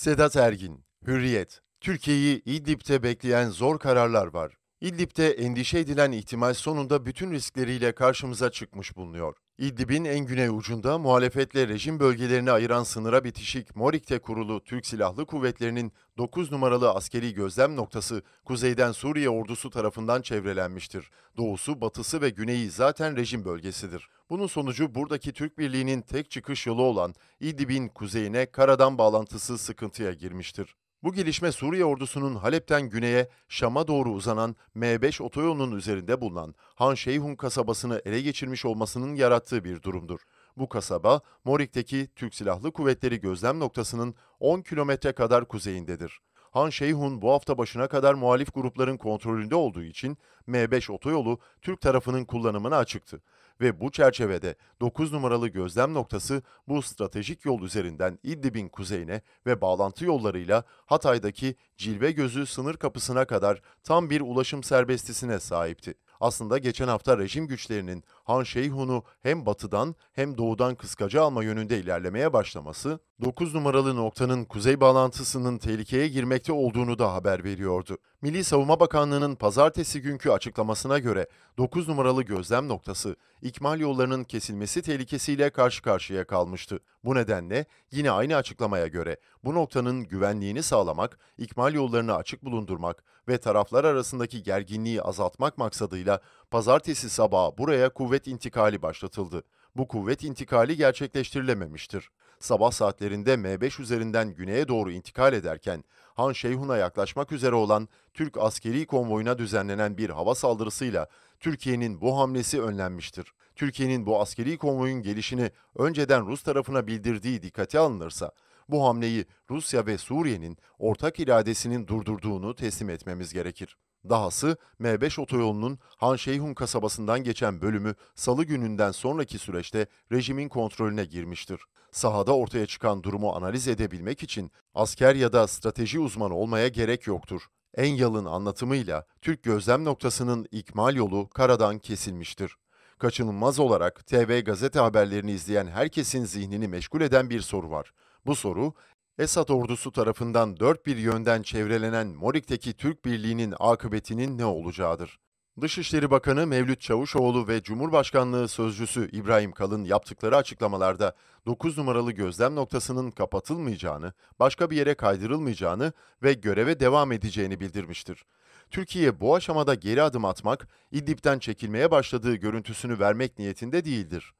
Sedat Ergin, Hürriyet. Türkiye'yi İdlib'te bekleyen zor kararlar var. İdlib'te endişe edilen ihtimal sonunda bütün riskleriyle karşımıza çıkmış bulunuyor. İdlib'in en güney ucunda muhalefetle rejim bölgelerini ayıran sınıra bitişik Morik'te kurulu Türk Silahlı Kuvvetleri'nin 9 numaralı askeri gözlem noktası kuzeyden Suriye ordusu tarafından çevrelenmiştir. Doğusu, batısı ve güneyi zaten rejim bölgesidir. Bunun sonucu buradaki Türk Birliği'nin tek çıkış yolu olan İdlib'in kuzeyine karadan bağlantısı sıkıntıya girmiştir. Bu gelişme Suriye ordusunun Halep'ten güneye Şam'a doğru uzanan M5 otoyolunun üzerinde bulunan Han Şeyhun kasabasını ele geçirmiş olmasının yarattığı bir durumdur. Bu kasaba, Morik'teki Türk Silahlı Kuvvetleri gözlem noktasının 10 kilometre kadar kuzeyindedir. Han Şeyhun bu hafta başına kadar muhalif grupların kontrolünde olduğu için M5 otoyolu Türk tarafının kullanımına açıktı ve bu çerçevede 9 numaralı gözlem noktası bu stratejik yol üzerinden İdlib'in kuzeyine ve bağlantı yollarıyla Hatay'daki Cilve Gözü sınır kapısına kadar tam bir ulaşım serbestisine sahipti. Aslında geçen hafta rejim güçlerinin Han Şeyhun'u hem batıdan hem doğudan kıskaca alma yönünde ilerlemeye başlaması, 9 numaralı noktanın kuzey bağlantısının tehlikeye girmekte olduğunu da haber veriyordu. Milli Savunma Bakanlığı'nın pazartesi günkü açıklamasına göre 9 numaralı gözlem noktası ikmal yollarının kesilmesi tehlikesiyle karşı karşıya kalmıştı. Bu nedenle yine aynı açıklamaya göre bu noktanın güvenliğini sağlamak, ikmal yollarını açık bulundurmak ve taraflar arasındaki gerginliği azaltmak maksadıyla pazartesi sabahı buraya kuvvet intikali başlatıldı. Bu kuvvet intikali gerçekleştirilememiştir. Sabah saatlerinde M5 üzerinden güneye doğru intikal ederken Han Şeyhun'a yaklaşmak üzere olan Türk askeri konvoyuna düzenlenen bir hava saldırısıyla Türkiye'nin bu hamlesi önlenmiştir. Türkiye'nin bu askeri konvoyun gelişini önceden Rus tarafına bildirdiği dikkate alınırsa, bu hamleyi Rusya ve Suriye'nin ortak iradesinin durdurduğunu teslim etmemiz gerekir. Dahası M5 otoyolunun Hanşeyhun kasabasından geçen bölümü salı gününden sonraki süreçte rejimin kontrolüne girmiştir. Sahada ortaya çıkan durumu analiz edebilmek için asker ya da strateji uzmanı olmaya gerek yoktur. En yalın anlatımıyla Türk gözlem noktasının ikmal yolu karadan kesilmiştir. Kaçınılmaz olarak TV gazete haberlerini izleyen herkesin zihnini meşgul eden bir soru var. Bu soru Esad ordusu tarafından dört bir yönden çevrelenen Morik'teki Türk Birliği'nin akıbetinin ne olacağıdır? Dışişleri Bakanı Mevlüt Çavuşoğlu ve Cumhurbaşkanlığı Sözcüsü İbrahim Kalın yaptıkları açıklamalarda 9 numaralı gözlem noktasının kapatılmayacağını, başka bir yere kaydırılmayacağını ve göreve devam edeceğini bildirmiştir. Türkiye bu aşamada geri adım atmak, İdlib'den çekilmeye başladığı görüntüsünü vermek niyetinde değildir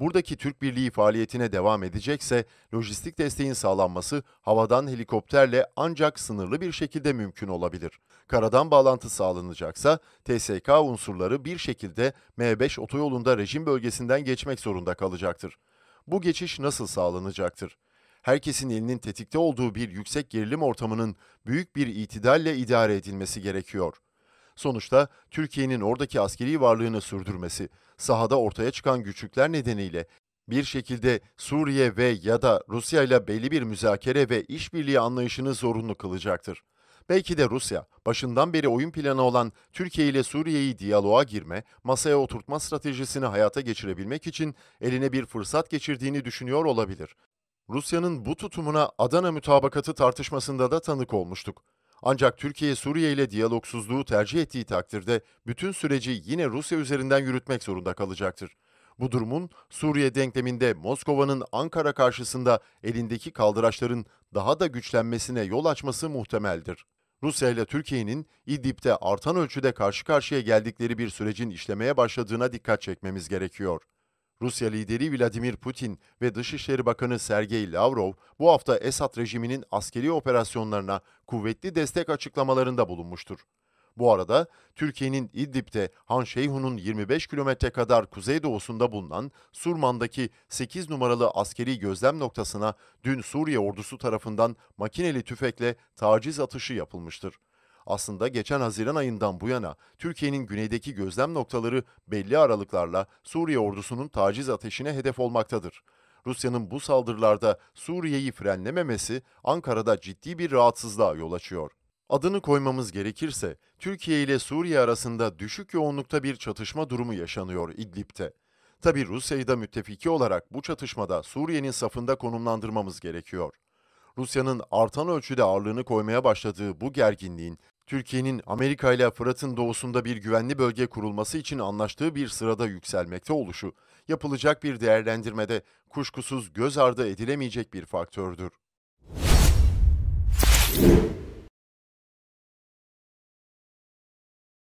buradaki Türk Birliği faaliyetine devam edecekse lojistik desteğin sağlanması havadan helikopterle ancak sınırlı bir şekilde mümkün olabilir. Karadan bağlantı sağlanacaksa TSK unsurları bir şekilde M5 otoyolunda rejim bölgesinden geçmek zorunda kalacaktır. Bu geçiş nasıl sağlanacaktır? herkesin elinin tetikte olduğu bir yüksek gerilim ortamının büyük bir itidalle idare edilmesi gerekiyor. Sonuçta Türkiye'nin oradaki askeri varlığını sürdürmesi, sahada ortaya çıkan güçlükler nedeniyle bir şekilde Suriye ve ya da Rusya ile belli bir müzakere ve işbirliği anlayışını zorunlu kılacaktır. Belki de Rusya, başından beri oyun planı olan Türkiye ile Suriye'yi diyaloğa girme, masaya oturtma stratejisini hayata geçirebilmek için eline bir fırsat geçirdiğini düşünüyor olabilir. Rusya'nın bu tutumuna Adana mütabakatı tartışmasında da tanık olmuştuk. Ancak Türkiye Suriye ile diyalogsuzluğu tercih ettiği takdirde bütün süreci yine Rusya üzerinden yürütmek zorunda kalacaktır. Bu durumun Suriye denkleminde Moskova'nın Ankara karşısında elindeki kaldıraçların daha da güçlenmesine yol açması muhtemeldir. Rusya ile Türkiye'nin İdlib'de artan ölçüde karşı karşıya geldikleri bir sürecin işlemeye başladığına dikkat çekmemiz gerekiyor. Rusya lideri Vladimir Putin ve Dışişleri Bakanı Sergey Lavrov bu hafta Esad rejiminin askeri operasyonlarına kuvvetli destek açıklamalarında bulunmuştur. Bu arada Türkiye'nin İdlib'de Han Şeyhun'un 25 kilometre kadar kuzeydoğusunda bulunan Surman'daki 8 numaralı askeri gözlem noktasına dün Suriye ordusu tarafından makineli tüfekle taciz atışı yapılmıştır. Aslında geçen Haziran ayından bu yana Türkiye'nin güneydeki gözlem noktaları belli aralıklarla Suriye ordusunun taciz ateşine hedef olmaktadır. Rusya'nın bu saldırılarda Suriye'yi frenlememesi Ankara'da ciddi bir rahatsızlığa yol açıyor. Adını koymamız gerekirse Türkiye ile Suriye arasında düşük yoğunlukta bir çatışma durumu yaşanıyor İdlib'te. Tabi Rusya'yı da müttefiki olarak bu çatışmada Suriye'nin safında konumlandırmamız gerekiyor. Rusya'nın artan ölçüde ağırlığını koymaya başladığı bu gerginliğin Türkiye'nin Amerika ile Fırat'ın doğusunda bir güvenli bölge kurulması için anlaştığı bir sırada yükselmekte oluşu, yapılacak bir değerlendirmede kuşkusuz göz ardı edilemeyecek bir faktördür.